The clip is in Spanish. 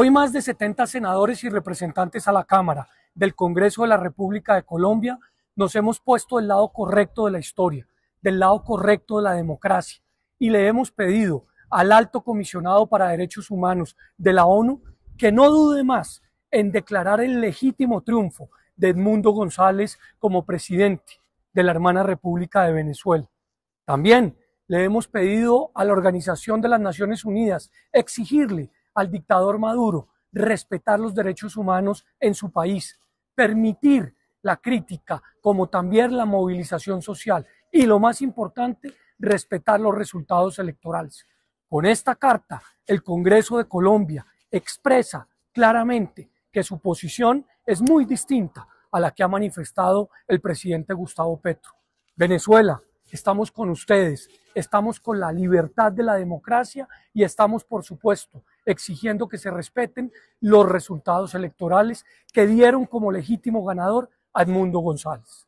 Hoy más de 70 senadores y representantes a la Cámara del Congreso de la República de Colombia nos hemos puesto del lado correcto de la historia, del lado correcto de la democracia y le hemos pedido al alto comisionado para derechos humanos de la ONU que no dude más en declarar el legítimo triunfo de Edmundo González como presidente de la hermana República de Venezuela. También le hemos pedido a la Organización de las Naciones Unidas exigirle al dictador Maduro, respetar los derechos humanos en su país, permitir la crítica como también la movilización social y lo más importante, respetar los resultados electorales. Con esta carta, el Congreso de Colombia expresa claramente que su posición es muy distinta a la que ha manifestado el presidente Gustavo Petro. Venezuela, estamos con ustedes, estamos con la libertad de la democracia y estamos, por supuesto, exigiendo que se respeten los resultados electorales que dieron como legítimo ganador a Edmundo González.